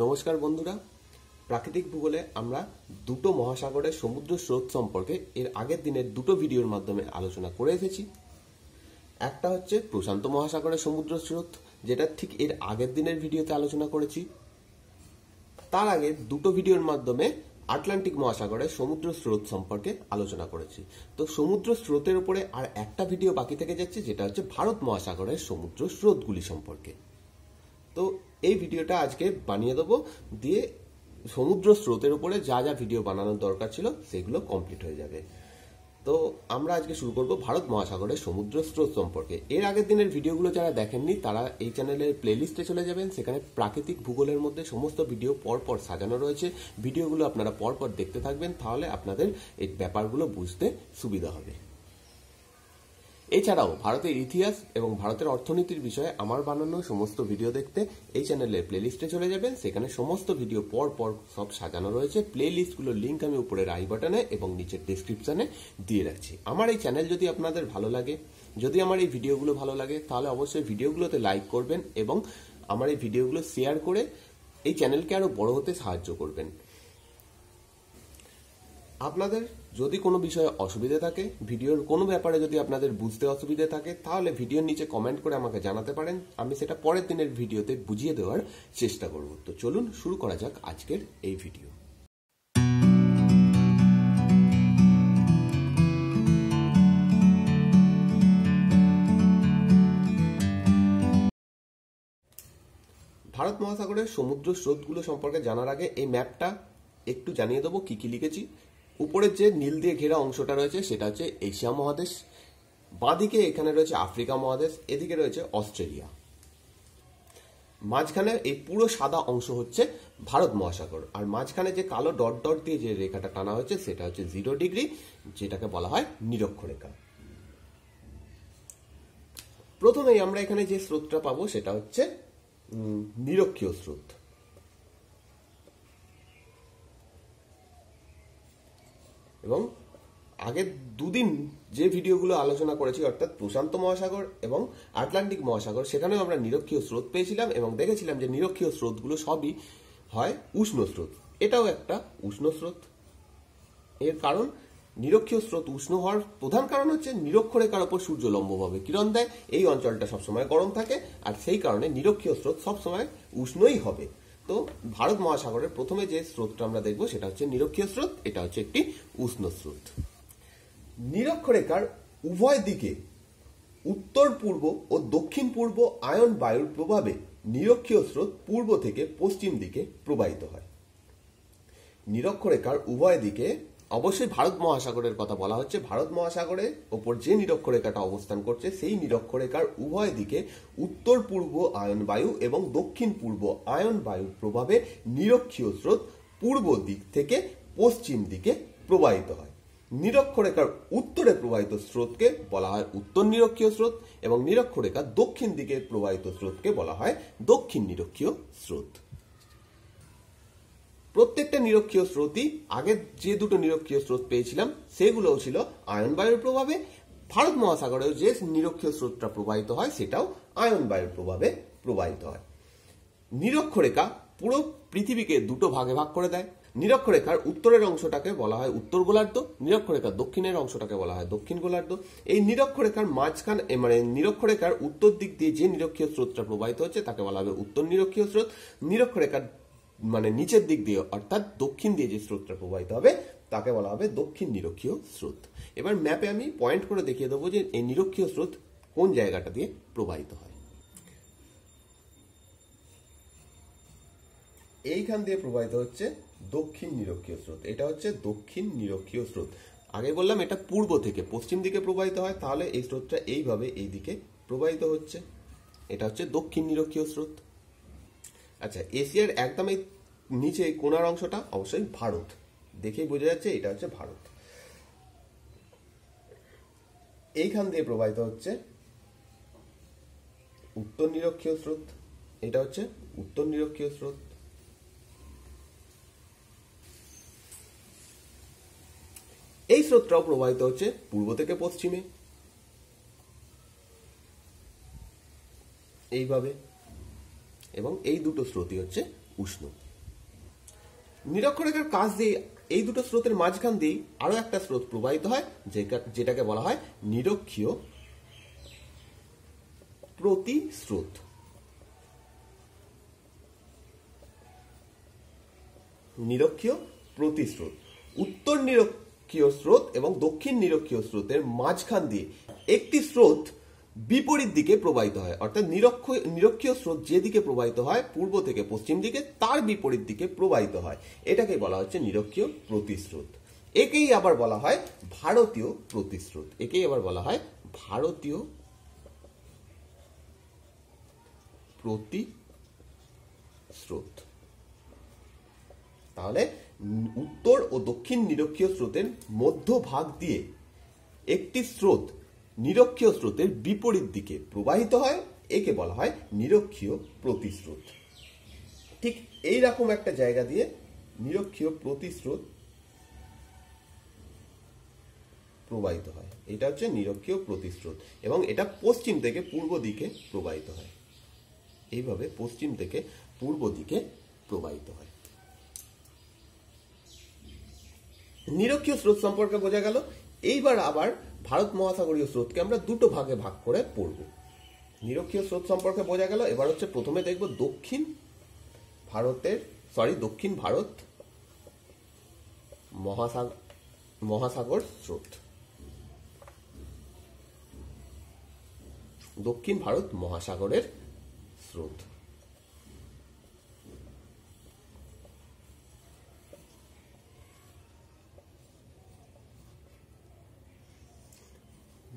নমস্কার বন্ধুরা প্রাকৃতিক ভূগোলে আমরা দুটো মহাসাগরের সমুদ্র স্রোত সম্পর্কে এর আগের দিনের দুটো ভিডিওর মাধ্যমে আলোচনা করে এসেছি একটা হচ্ছে প্রশান্ত মহাসাগরের সমুদ্র স্রোত যেটা ঠিক এর আগের দিনের ভিডিওতে আলোচনা করেছি তার আগে দুটো ভিডিওর মাধ্যমে আটলান্টিক মহাসাগরের সমুদ্র স্রোত সম্পর্কে আলোচনা করেছি তো সমুদ্র স্রোতের উপরে আর একটা ভিডিও বাকি থেকে যাচ্ছে যেটা হচ্ছে ভারত মহাসাগরের সমুদ্র স্রোতগুলি সম্পর্কে তো এই ভিডিওটা আজকে বানিয়ে দেবো দিয়ে সমুদ্র স্রোতের উপরে যা যা ভিডিও বানানোর দরকার ছিল সেগুলো কমপ্লিট হয়ে যাবে তো আমরা আজকে শুরু করব ভারত মহাসাগরের সমুদ্র স্রোত সম্পর্কে এর আগের দিনের ভিডিওগুলো যারা দেখেননি তারা এই চ্যানেলের প্লেলিস্টে চলে যাবেন সেখানে প্রাকৃতিক ভূগোলের মধ্যে সমস্ত ভিডিও পরপর সাজানো রয়েছে ভিডিওগুলো আপনারা পরপর দেখতে থাকবেন তাহলে আপনাদের এই ব্যাপারগুলো বুঝতে সুবিধা হবে এছাড়াও ভারতের ইতিহাস এবং ভারতের অর্থনীতির বিষয়ে আমার বানানো সমস্ত ভিডিও দেখতে এই চ্যানেলের প্লেলিস্টে চলে যাবেন সেখানে সমস্ত ভিডিও পর পর সব সাজানো রয়েছে প্লেলিস্টগুলোর লিঙ্ক আমি উপরের আই বাটনে এবং নিচের ডিসক্রিপশনে দিয়ে রাখছি আমার এই চ্যানেল যদি আপনাদের ভালো লাগে যদি আমার এই ভিডিওগুলো ভালো লাগে তাহলে অবশ্যই ভিডিওগুলোতে লাইক করবেন এবং আমার এই ভিডিওগুলো শেয়ার করে এই চ্যানেলকে আরও বড় হতে সাহায্য করবেন আপনাদের যদি কোনো বিষয়ে অসুবিধে থাকে ভিডিওর কোনো ব্যাপারে যদি আপনাদের বুঝতে অসুবিধে থাকে তাহলে ভিডিওর নিচে কমেন্ট করে আমাকে জানাতে পারেন আমি সেটা পরের দিনের ভিডিওতে বুঝিয়ে দেওয়ার চেষ্টা করব তো চলুন শুরু করা যাক আজকের এই ভিডিও ভারত মহাসাগরের সমুদ্র স্রোতগুলো সম্পর্কে জানার আগে এই ম্যাপটা একটু জানিয়ে দেবো কী কী লিখেছি উপরের যে নীল দিয়ে ঘেরা অংশটা রয়েছে সেটা হচ্ছে এশিয়া মহাদেশ বাঁদিকে এখানে রয়েছে আফ্রিকা মহাদেশ এদিকে রয়েছে অস্ট্রেলিয়া মাঝখানে এই পুরো সাদা অংশ হচ্ছে ভারত মহাসাগর আর মাঝখানে যে কালো ডট ডট দিয়ে যে রেখাটা টানা হয়েছে সেটা হচ্ছে জিরো ডিগ্রি যেটাকে বলা হয় নিরক্ষরেখা প্রথমেই আমরা এখানে যে স্রোতটা পাবো সেটা হচ্ছে নিরক্ষীয় স্রোত এবং আগের দুদিন যে ভিডিওগুলো আলোচনা করেছি অর্থাৎ প্রশান্ত মহাসাগর এবং আটলান্টিক মহাসাগর সেখানেও আমরা নিরক্ষীয় স্রোত পেয়েছিলাম এবং দেখেছিলাম যে নিরক্ষীয় স্রোতগুলো সবই হয় উষ্ণ স্রোত এটাও একটা উষ্ণ স্রোত এর কারণ নিরক্ষীয় স্রোত উষ্ণ হওয়ার প্রধান কারণ হচ্ছে নিরক্ষরেখার ওপর সূর্য লম্বভাবে কিরণ দেয় এই অঞ্চলটা সবসময় গরম থাকে আর সেই কারণে নিরক্ষীয় স্রোত সবসময় উষ্ণই হবে তো ভারত মহাসাগরের প্রথমে যে স্রোতটা আমরা দেখবো সেটা হচ্ছে নিরক্ষীয় স্রোত এটা হচ্ছে একটি উষ্ণ স্রোত নিরক্ষরেখার উভয় দিকে উত্তর পূর্ব ও দক্ষিণ পূর্ব আয়ন বায়ুর প্রভাবে নিরক্ষীয় স্রোত পূর্ব থেকে পশ্চিম দিকে প্রবাহিত হয় নিরক্ষরেখার উভয় দিকে অবশ্যই ভারত মহাসাগরের কথা বলা হচ্ছে ভারত মহাসাগরের ওপর যে নিরক্ষরেখাটা অবস্থান করছে সেই নিরক্ষরেখার উভয় দিকে উত্তর পূর্ব আয়ন বায়ু এবং দক্ষিণ পূর্ব আয়ন বায়ুর প্রভাবে নিরক্ষীয় স্রোত পূর্ব দিক থেকে পশ্চিম দিকে প্রবাহিত হয় নিরক্ষরেখার উত্তরে প্রবাহিত স্রোতকে বলা হয় উত্তর নিরক্ষীয় স্রোত এবং নিরক্ষরেখার দক্ষিণ দিকে প্রবাহিত স্রোতকে বলা হয় দক্ষিণ নিরক্ষীয় স্রোত প্রত্যেকটা নিরক্ষীয় স্রোতই আগে যে দুটো নিরক্ষীয় স্রোত পেয়েছিলাম সেগুলোও ছিল আয়ন বায়ুর প্রভাবে ভারত মহাসাগরেও যে নিরক্ষীয় স্রোতটা প্রবাহিত হয় সেটাও আয়ন বায়ুর প্রভাবে প্রবাহিত হয় নিরক্ষরেখা পুরো পৃথিবীকে দুটো ভাগে ভাগ করে দেয় নিরক্ষরেখার উত্তরের অংশটাকে বলা হয় উত্তর গোলার্ধ নিরক্ষরেখার দক্ষিণের অংশটাকে বলা হয় দক্ষিণ গোলার্ধ এই নিরক্ষরেখার মাঝখান মানে নিরক্ষরেখার উত্তর দিক দিয়ে যে নিরক্ষীয় স্রোতটা প্রবাহিত হচ্ছে তাকে বলা হবে উত্তর নিরক্ষীয় স্রোত নিরক্ষরেখার মানে নিচের দিক দিয়ে অর্থাৎ দক্ষিণ দিয়ে যে স্রোতটা প্রবাহিত হবে তাকে বলা হবে দক্ষিণ নিরক্ষীয় স্রোত এবার ম্যাপে আমি পয়েন্ট করে দেখিয়ে দেবো যে এই নিরক্ষীয় স্রোত কোন জায়গাটা দিয়ে প্রবাহিত হয় এইখান দিয়ে প্রবাহিত হচ্ছে দক্ষিণ নিরক্ষীয় স্রোত এটা হচ্ছে দক্ষিণ নিরক্ষীয় স্রোত আগে বললাম এটা পূর্ব থেকে পশ্চিম দিকে প্রবাহিত হয় তাহলে এই স্রোতটা এইভাবে এই দিকে প্রবাহিত হচ্ছে এটা হচ্ছে দক্ষিণ নিরক্ষীয় স্রোত আচ্ছা এশিয়ার একদম এই নিচে কোনার অংশটা অবশ্যই ভারত দেখেই বোঝা যাচ্ছে এটা হচ্ছে ভারত এইখান দিয়ে প্রবাহিত হচ্ছে উত্তর নিরক্ষীয় স্রোত এটা হচ্ছে উত্তর নিরক্ষীয় স্রোত এই স্রোতটাও প্রবাহিত হচ্ছে পূর্ব থেকে পশ্চিমে এইভাবে এবং এই দুটো স্রোতই হচ্ছে উষ্ণ নিরক্ষরেখার কাজ দিয়ে এই দুটো স্রোতের মাঝখান দিয়েই আরও একটা স্রোত প্রবাহিত হয় যেটাকে বলা হয় নিরক্ষীয় প্রতিস্রোত নিরক্ষীয় প্রতিস্রোত উত্তর নিরক্ষীয় স্রোত এবং দক্ষিণ নিরক্ষীয় স্রোতের মাঝখান দিয়ে একটি স্রোত বিপরীত দিকে প্রবাহিত হয় অর্থাৎ নিরক্ষ নিরক্ষীয় স্রোত যেদিকে প্রবাহিত হয় পূর্ব থেকে পশ্চিম দিকে তার বিপরীত দিকে প্রবাহিত হয় এটাকে বলা হচ্ছে নিরক্ষীয় প্রতিস্রোত একেই আবার বলা হয় ভারতীয় প্রতিস্রোত একেই আবার বলা হয় ভারতীয় প্রতিস্রোত তাহলে উত্তর ও দক্ষিণ নিরক্ষীয় স্রোতের মধ্যভাগ দিয়ে একটি স্রোত নিরক্ষীয় স্রোতের বিপরীত দিকে প্রবাহিত হয় একে বলা হয় নিরক্ষীয় প্রতিস্রোত ঠিক এইরকম একটা জায়গা দিয়ে নিরক্ষীয় প্রতিস্রোত প্রবাহিত হয় এটা হচ্ছে নিরক্ষীয় প্রতিস্রোত এবং এটা পশ্চিম থেকে পূর্ব দিকে প্রবাহিত হয় এইভাবে পশ্চিম থেকে পূর্ব দিকে প্রবাহিত হয় নিরক্ষীয় স্রোত সম্পর্কে বোঝা গেল এইবার আবার ভারত মহাসাগরীয় স্রোতকে আমরা দুটো ভাগে ভাগ করে পড়ব নিরক্ষীয় স্রোত সম্পর্কে বোঝা গেল এবার হচ্ছে প্রথমে দেখব দক্ষিণ ভারতের সরি দক্ষিণ ভারত মহাসাগর মহাসাগর স্রোত দক্ষিণ ভারত মহাসাগরের স্রোত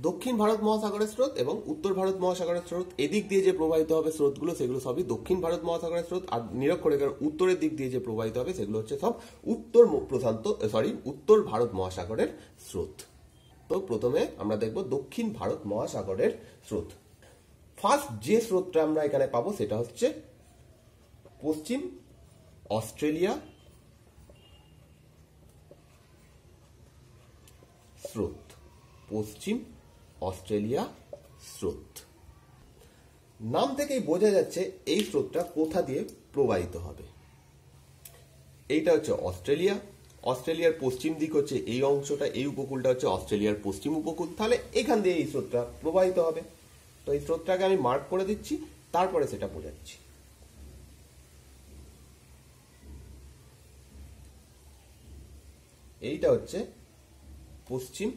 দক্ষিণ ভারত মহাসাগরের স্রোত এবং উত্তর ভারত মহাসাগরের স্রোত এদিক দিয়ে যে প্রবাহিত হবে স্রোতগুলো সেগুলো সবই দক্ষিণ ভারত মহাসাগরের স্রোত আর নিরক্ষরেখার উত্তরের দিক দিয়ে যে প্রবাহিত হবে সেগুলো হচ্ছে সব উত্তর প্রশান্ত সরি উত্তর ভারত মহাসাগরের স্রোত তো প্রথমে আমরা দেখব দক্ষিণ ভারত মহাসাগরের স্রোত ফার্স্ট যে স্রোতটা আমরা এখানে পাবো সেটা হচ্ছে পশ্চিম অস্ট্রেলিয়া স্রোত পশ্চিম অস্ট্রেলিয়া স্রোত নাম থেকেই বোঝা যাচ্ছে এই স্রোতটা কোথা দিয়ে প্রবাহিত হবে এইটা হচ্ছে অস্ট্রেলিয়া অস্ট্রেলিয়ার পশ্চিম দিক হচ্ছে এই অংশটা এই উপকূলটা হচ্ছে অস্ট্রেলিয়ার পশ্চিম উপকূল তাহলে এখান দিয়ে এই স্রোতটা প্রবাহিত হবে তো এই স্রোতটাকে আমি মার্ক করে দিচ্ছি তারপরে সেটা বোঝাচ্ছি এইটা হচ্ছে পশ্চিম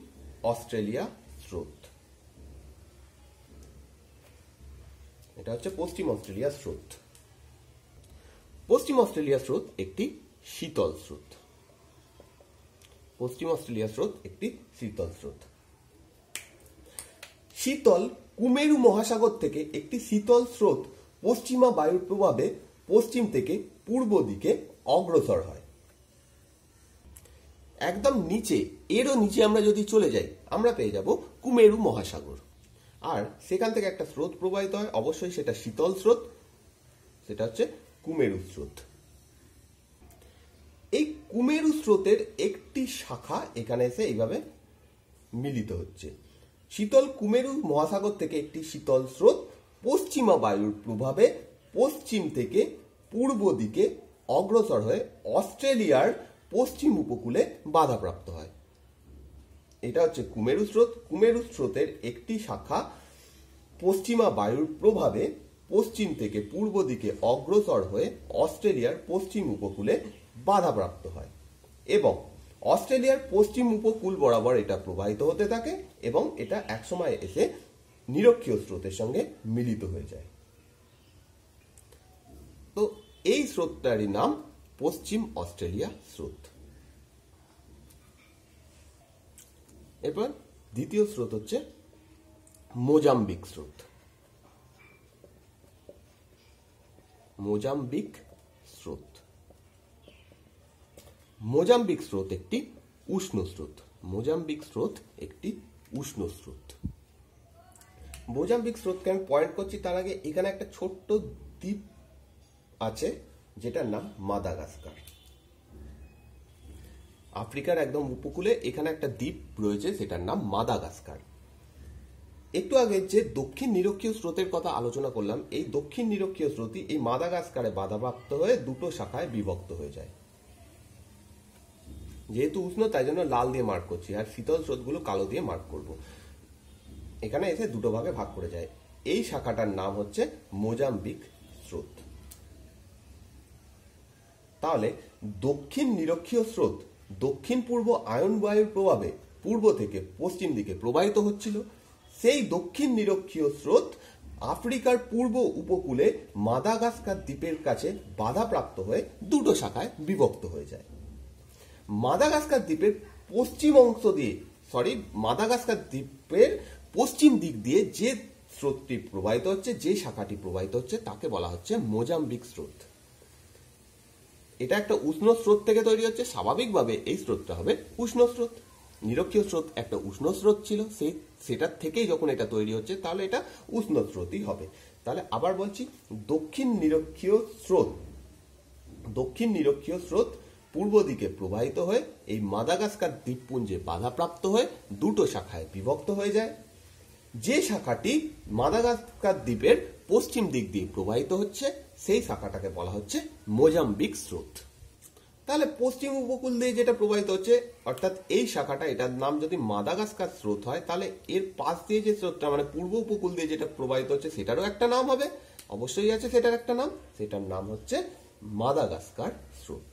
অস্ট্রেলিয়া স্রোত এটা হচ্ছে পশ্চিম অস্ট্রেলিয়া স্রোত পশ্চিম অস্ট্রেলিয়া স্রোত একটি শীতল স্রোত পশ্চিম অস্ট্রেলিয়া স্রোত একটি শীতল স্রোত শীতল কুমেরু মহাসাগর থেকে একটি শীতল স্রোত পশ্চিমা বায়ুর প্রভাবে পশ্চিম থেকে পূর্ব দিকে অগ্রসর হয় একদম নিচে এরও নিচে আমরা যদি চলে যাই আমরা পেয়ে যাব কুমেরু মহাসাগর আর সেখান থেকে একটা স্রোত প্রবাহিত হয় অবশ্যই সেটা শীতল স্রোত সেটা হচ্ছে কুমেরু স্রোত এই কুমেরু স্রোতের একটি শাখা এখানে এসে এইভাবে মিলিত হচ্ছে শীতল কুমেরু মহাসাগর থেকে একটি শীতল স্রোত পশ্চিমা বায়ুর প্রভাবে পশ্চিম থেকে পূর্ব দিকে অগ্রসর হয়ে অস্ট্রেলিয়ার পশ্চিম উপকূলে বাধাপ্রাপ্ত হয় এটা হচ্ছে কুমেরু স্রোত কুমেরু স্রোতের একটি শাখা পশ্চিমা বায়ুর প্রভাবে পশ্চিম থেকে পূর্ব দিকে অগ্রসর হয়ে অস্ট্রেলিয়ার পশ্চিম উপকূলে বাধাপ্রাপ্ত হয় এবং অস্ট্রেলিয়ার পশ্চিম উপকূল বরাবর এটা প্রবাহিত হতে থাকে এবং এটা একসময় এসে নিরক্ষীয় স্রোতের সঙ্গে মিলিত হয়ে যায় তো এই স্রোতটারই নাম পশ্চিম অস্ট্রেলিয়া স্রোত এবার দ্বিতীয় স্রোত হচ্ছে মোজাম্বিক স্রোত মোজাম্বিক স্রোত মোজাম্বিক স্রোত একটি উষ্ণ স্রোত মোজাম্বিক স্রোত একটি উষ্ণ স্রোত মোজাম্বিক স্রোতকে আমি পয়েন্ট করছি তার আগে এখানে একটা ছোট্ট দ্বীপ আছে যেটার নাম মাদাগাস্কার আফ্রিকার একদম উপকূলে এখানে একটা দ্বীপ রয়েছে সেটার নাম মাদাগাস্কার একটু আগে যে দক্ষিণ নিরক্ষীয় স্রোতের কথা আলোচনা করলাম এই দক্ষিণ নিরক্ষীয় স্রোতই এই মাদাগাস্কারে বাধাপ্রাপ্ত হয়ে দুটো শাখায় বিভক্ত হয়ে যায় যেহেতু উষ্ণ তাই জন্য লাল দিয়ে মার্ক করছি আর শীতল স্রোতগুলো কালো দিয়ে মার্ক করব এখানে এসে দুটো ভাগে ভাগ করে যায় এই শাখাটার নাম হচ্ছে মোজাম্বিক স্রোত তাহলে দক্ষিণ নিরক্ষীয় স্রোত দক্ষিণ পূর্ব আয়ন বায়ুর প্রভাবে পূর্ব থেকে পশ্চিম দিকে প্রবাহিত হচ্ছিল সেই দক্ষিণ নিরক্ষীয় স্রোত আফ্রিকার পূর্ব উপকূলে মাদাগাস্কার দ্বীপের কাছে বাধাপ্রাপ্ত হয়ে দুটো শাখায় বিভক্ত হয়ে যায় মাদাগাস্কার দ্বীপের পশ্চিম অংশ দিয়ে সরি মাদাগাস্কার দ্বীপের পশ্চিম দিক দিয়ে যে স্রোতটি প্রবাহিত হচ্ছে যে শাখাটি প্রবাহিত হচ্ছে তাকে বলা হচ্ছে মোজাম্বিক স্রোত এটা একটা উষ্ণ স্রোত থেকে তৈরি হচ্ছে স্বাভাবিকভাবে এই স্রোতটা হবে উষ্ণ স্রোত নিরক্ষীয় স্রোত একটা উষ্ণ স্রোত ছিল সেই সেটার থেকেই যখন এটা তৈরি হচ্ছে তাহলে এটা উষ্ণ স্রোতই হবে তাহলে আবার বলছি দক্ষিণ নিরক্ষীয় স্রোত দক্ষিণ নিরক্ষীয় স্রোত পূর্ব দিকে প্রবাহিত হয়ে এই মাদাগাস্কার দ্বীপপুঞ্জে বাধাপ্রাপ্ত হয়ে দুটো শাখায় বিভক্ত হয়ে যায় যে শাখাটি মাদাগাস্কার দ্বীপের পশ্চিম দিক দিয়ে প্রবাহিত হচ্ছে সেই শাখাটাকে বলা হচ্ছে মোজাম্বিক স্রোত তাহলে পশ্চিম উপকূল দিয়ে যেটা প্রবাহিত হচ্ছে অর্থাৎ এই শাখাটা এটার নাম যদি মাদাগাস্কার স্রোত হয় তাহলে এর পাশ দিয়ে যে স্রোতটা মানে পূর্ব উপকূল দিয়ে যেটা প্রবাহিত হচ্ছে সেটারও একটা নাম হবে অবশ্যই আছে সেটার একটা নাম সেটার নাম হচ্ছে মাদাগাস্কার স্রোত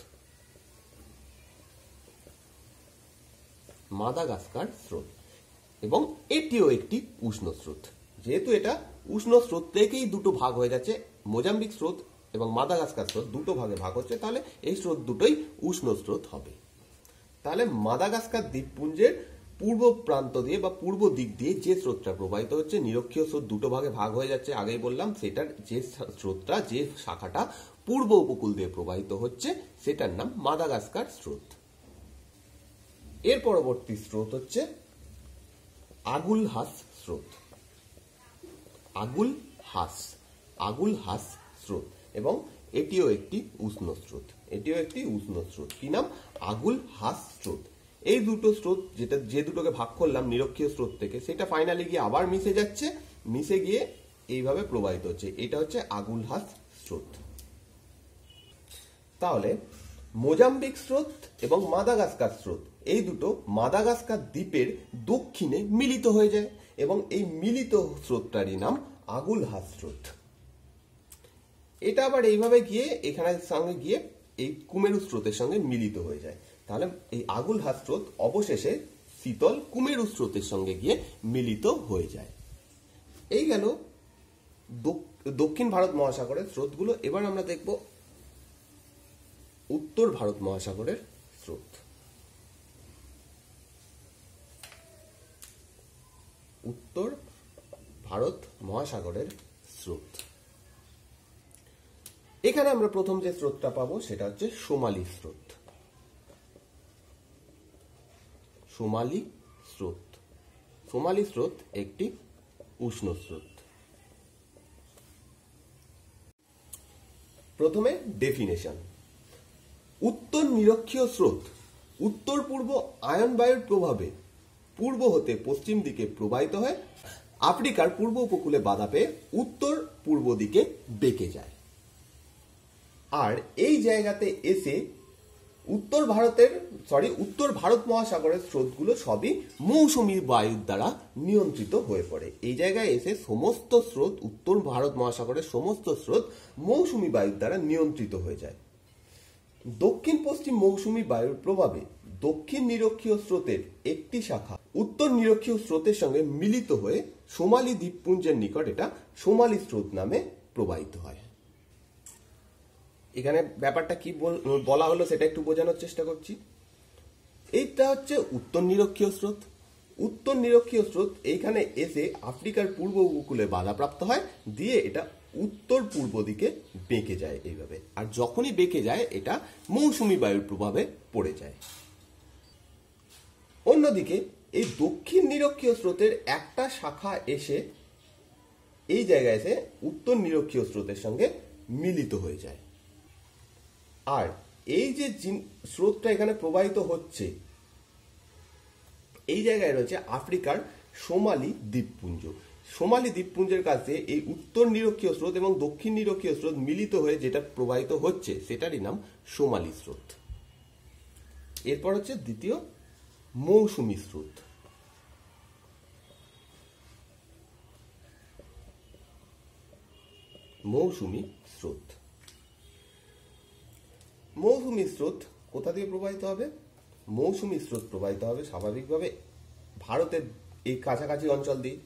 মাদাগাস্কার স্রোত এবং এটিও একটি উষ্ণ স্রোত যেহেতু এটা উষ্ণ স্রোত থেকেই দুটো ভাগ হয়ে যাচ্ছে মোজাম্বিক স্রোত এবং মাদাগাস্কার স্রোত দুটো ভাগে ভাগ হচ্ছে তাহলে এই স্রোত দুটোই উষ্ণ স্রোত হবে তাহলে মাদাগাস্কার দ্বীপপুঞ্জের পূর্ব প্রান্ত দিয়ে বা পূর্ব দিক দিয়ে যে স্রোতটা প্রবাহিত হচ্ছে নিরক্ষীয় স্রোত দুটো ভাগে ভাগ হয়ে যাচ্ছে আগেই বললাম সেটার যে স্রোতটা যে শাখাটা পূর্ব উপকূল দিয়ে প্রবাহিত হচ্ছে সেটার নাম মাদাগাস্কার স্রোত এর পরবর্তী স্রোত হচ্ছে আগুল হাস স্রোত আগুল হাস আগুল হাস স্রোত এবং এটিও একটি উষ্ণ স্রোত এটিও একটি উষ্ণ স্রোত কি নাম আগুল হাস স্রোত এই দুটো স্রোত যেটা যে দুটোকে ভাগ করলাম নিরক্ষীয় স্রোত থেকে সেটা ফাইনালি গিয়ে আবার মিশে যাচ্ছে মিশে গিয়ে এইভাবে প্রবাহিত হচ্ছে এটা হচ্ছে আগুল হাস স্রোত তাহলে মোজাম্বিক স্রোত এবং মাদাগাস্কার স্রোত এই দুটো মাদাগাস্কার দ্বীপের দক্ষিণে মিলিত হয়ে যায় এবং এই মিলিত স্রোতটারই নাম আগুল হাস স্রোত এটা আবার এইভাবে গিয়ে এখানের সঙ্গে গিয়ে এই কুমেরু স্রোতের সঙ্গে মিলিত হয়ে যায় তাহলে এই আগুল স্রোত অবশেষে শীতল কুমেরু স্রোতের সঙ্গে গিয়ে মিলিত হয়ে যায় এই গেল দক্ষিণ ভারত মহাসাগরের স্রোতগুলো এবার আমরা দেখব উত্তর ভারত মহাসাগরের স্রোত উত্তর ভারত মহাসাগরের স্রোত এখানে আমরা প্রথম যে স্রোতটা পাবো সেটা হচ্ছে সোমালি স্রোত সোমালি স্রোত সোমালি স্রোত একটি উষ্ণ স্রোত প্রথমে ডেফিনেশন উত্তর নিরক্ষীয় স্রোত উত্তর পূর্ব আয়ন বায়ুর প্রভাবে পূর্ব হতে পশ্চিম দিকে প্রবাহিত হয় আফ্রিকার পূর্ব উপকূলে বাধা পেয়ে উত্তর পূর্ব দিকে বেঁকে যায় আর এই জায়গাতে এসে উত্তর ভারতের সরি উত্তর ভারত মহাসাগরের স্রোতগুলো সবই মৌসুমি বায়ুর দ্বারা নিয়ন্ত্রিত হয়ে পড়ে এই জায়গায় এসে সমস্ত স্রোত উত্তর ভারত মহাসাগরের সমস্ত স্রোত মৌসুমি বায়ুর দ্বারা নিয়ন্ত্রিত হয়ে যায় দক্ষিণ পশ্চিম মৌসুমি বায়ুর প্রভাবে দক্ষিণ নিরক্ষীয় স্রোতের একটি শাখা উত্তর নিরক্ষীয় স্রোতের সঙ্গে মিলিত হয়ে সোমালি দ্বীপপুঞ্জের নিকট এটা সোমালি স্রোত নামে প্রবাহিত হয় এখানে ব্যাপারটা কি বলা হলো সেটা একটু বোঝানোর চেষ্টা করছি এইটা হচ্ছে উত্তর নিরক্ষীয় স্রোত উত্তর নিরক্ষীয় স্রোত এইখানে এসে আফ্রিকার পূর্ব উপকূলে বাধাপ্রাপ্ত হয় দিয়ে এটা উত্তর পূর্ব দিকে বেঁকে যায় এইভাবে আর যখনই বেঁকে যায় এটা মৌসুমি বায়ুর প্রভাবে পড়ে যায় অন্যদিকে এই দক্ষিণ নিরক্ষীয় স্রোতের একটা শাখা এসে এই জায়গায় এসে উত্তর নিরক্ষীয় স্রোতের সঙ্গে মিলিত হয়ে যায় আর এই যে স্রোতটা এখানে প্রবাহিত হচ্ছে এই জায়গায় রয়েছে আফ্রিকার সোমালি দ্বীপপুঞ্জ সোমালি দ্বীপপুঞ্জের কাছে এই উত্তর নিরক্ষীয় স্রোত এবং দক্ষিণ নিরক্ষীয় স্রোত মিলিত হয়ে যেটা প্রবাহিত হচ্ছে সেটারই নাম সোমালি স্রোত এরপর হচ্ছে দ্বিতীয় মৌসুমি স্রোত মৌসুমি স্রোত মৌসুমি স্রোত কোথা দিয়ে প্রবাহিত হবে মৌসুমি স্রোত প্রবাহিত হবে স্বাভাবিকভাবে ভারতের এই কাছাকাছি অঞ্চল দিয়ে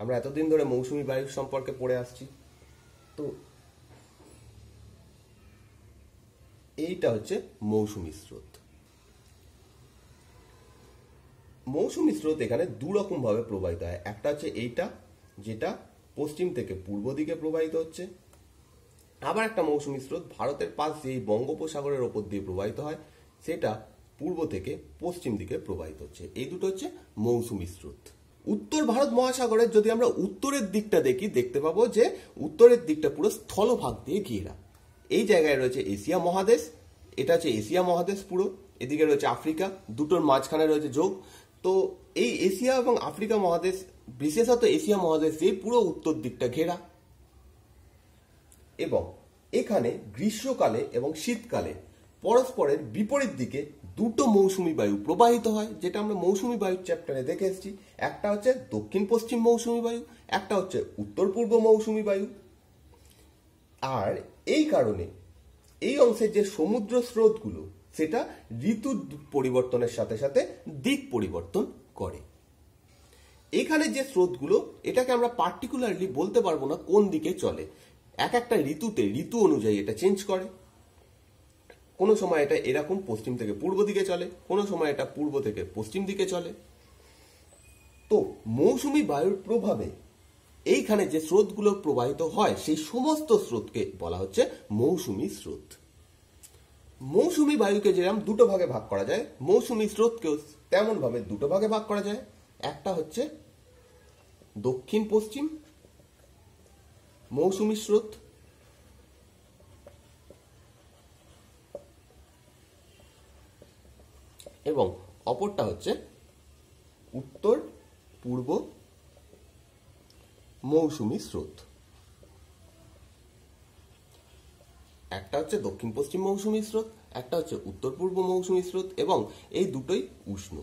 আমরা এতদিন ধরে মৌসুমি বায়ু সম্পর্কে পড়ে আসছি তো এইটা হচ্ছে মৌসুমি স্রোত মৌসুমি স্রোত এখানে দুরকম ভাবে প্রবাহিত হয় একটা হচ্ছে এইটা যেটা পশ্চিম থেকে পূর্ব দিকে প্রবাহিত হচ্ছে আবার একটা মৌসুমি স্রোত ভারতের পাশ দিয়ে বঙ্গোপসাগরের ওপর দিয়ে প্রবাহিত হয় সেটা পূর্ব থেকে পশ্চিম দিকে প্রবাহিত হচ্ছে এই দুটো হচ্ছে মৌসুমি স্রোত উত্তর ভারত মহাসাগরের যদি আমরা উত্তরের দিকটা দেখি দেখতে পাবো যে উত্তরের দিকটা পুরো স্থলভাগ দিয়ে ঘেরা এই জায়গায় রয়েছে এশিয়া মহাদেশ এটা হচ্ছে এশিয়া মহাদেশ পুরো এদিকে রয়েছে আফ্রিকা দুটোর মাঝখানে রয়েছে যোগ তো এই এশিয়া এবং আফ্রিকা মহাদেশ বিশেষত এশিয়া মহাদেশ দিয়ে পুরো উত্তর দিকটা ঘেরা এবং এখানে গ্রীষ্মকালে এবং শীতকালে পরস্পরের বিপরীত দিকে দুটো মৌসুমি বায়ু প্রবাহিত হয় যেটা আমরা মৌসুমি বায়ুর চ্যাপ্টারে দেখে এসেছি একটা হচ্ছে দক্ষিণ পশ্চিম মৌসুমি বায়ু একটা হচ্ছে উত্তর পূর্ব মৌসুমি বায়ু আর এই কারণে এই অংশের যে সমুদ্র স্রোতগুলো সেটা ঋতু পরিবর্তনের সাথে সাথে দিক পরিবর্তন করে এখানে যে স্রোতগুলো এটাকে আমরা পার্টিকুলারলি বলতে পারবো না কোন দিকে চলে এক একটা ঋতুতে ঋতু অনুযায়ী এটা চেঞ্জ করে কোনো সময় এটা এরকম পশ্চিম থেকে পূর্ব দিকে চলে কোনো সময় এটা পূর্ব থেকে পশ্চিম দিকে চলে তো মৌসুমি বায়ুর প্রভাবে এইখানে যে স্রোতগুলো প্রবাহিত হয় সেই সমস্ত স্রোতকে বলা হচ্ছে মৌসুমি স্রোত মৌসুমি বায়ুকে যেরকম দুটো ভাগে ভাগ করা যায় মৌসুমি স্রোতকেও তেমনভাবে দুটো ভাগে ভাগ করা যায় একটা হচ্ছে দক্ষিণ পশ্চিম মৌসুমি স্রোত এবং অপরটা হচ্ছে উত্তর পূর্ব মৌসুমি স্রোত একটা হচ্ছে দক্ষিণ পশ্চিম মৌসুমি স্রোত একটা হচ্ছে উত্তর পূর্ব মৌসুমি স্রোত এবং এই দুটোই উষ্ণ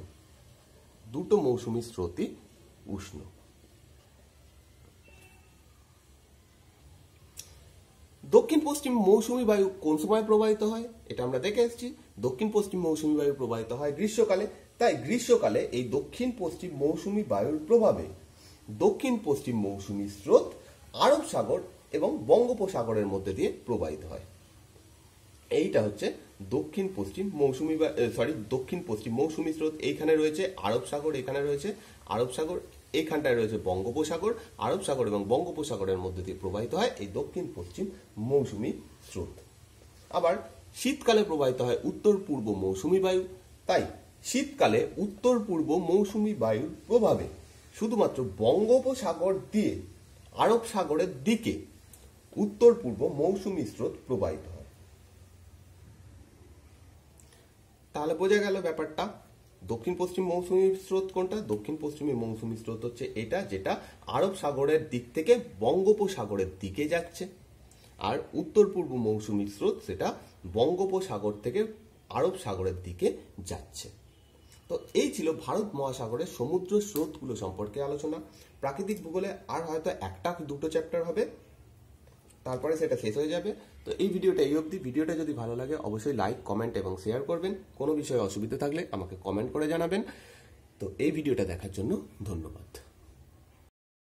দুটো মৌসুমি স্রোতই উষ্ণ পশ্চিম মৌসুমী বায়ু কোন সময় প্রবাহিত হয় এটা আমরা দেখে এসেছি দক্ষিণ পশ্চিম মৌসুমী বায়ু প্রবাহিত হয় গ্রীষ্মকালে তাই গ্রীষ্মকালে এই দক্ষিণ পশ্চিম মৌসুমী বায়ুর প্রভাবে দক্ষিণ পশ্চিম মৌসুমী স্রোত আরব সাগর এবং বঙ্গোপসাগরের মধ্যে দিয়ে প্রবাহিত হয় এইটা হচ্ছে দক্ষিণ পশ্চিম মৌসুমি সরি দক্ষিণ পশ্চিম মৌসুমি স্রোত এইখানে রয়েছে আরব সাগর এখানে রয়েছে আরব সাগর এখানটায় রয়েছে বঙ্গোপসাগর আরব সাগর এবং বঙ্গোপসাগরের মধ্যে দিয়ে প্রবাহিত হয় এই দক্ষিণ পশ্চিম মৌসুমি স্রোত আবার শীতকালে প্রবাহিত হয় উত্তর পূর্ব মৌসুমি বায়ু তাই শীতকালে উত্তর পূর্ব মৌসুমি বায়ুর প্রভাবে শুধুমাত্র বঙ্গোপসাগর দিয়ে আরব সাগরের দিকে উত্তর পূর্ব মৌসুমি স্রোত প্রবাহিত হয় তাহলে বোঝা গেল ব্যাপারটা দক্ষিণ পশ্চিম মৌসুমি স্রোত কোনটা দক্ষিণ পশ্চিমী মৌসুমি স্রোত হচ্ছে এটা যেটা আরব সাগরের দিক থেকে বঙ্গোপসাগরের দিকে যাচ্ছে আর উত্তর পূর্ব মৌসুমি স্রোত সেটা বঙ্গোপসাগর থেকে আরব সাগরের দিকে যাচ্ছে তো এই ছিল ভারত মহাসাগরের সমুদ্র স্রোতগুলো সম্পর্কে আলোচনা প্রাকৃতিক ভূগোলে আর হয়তো একটা দুটো চ্যাপ্টার হবে তারপরে সেটা শেষ হয়ে যাবে তো এই ভিডিওটা এই অবধি ভিডিওটা যদি ভালো লাগে অবশ্যই লাইক কমেন্ট এবং শেয়ার করবেন কোনো বিষয়ে অসুবিধা থাকলে আমাকে কমেন্ট করে জানাবেন তো এই ভিডিওটা দেখার জন্য ধন্যবাদ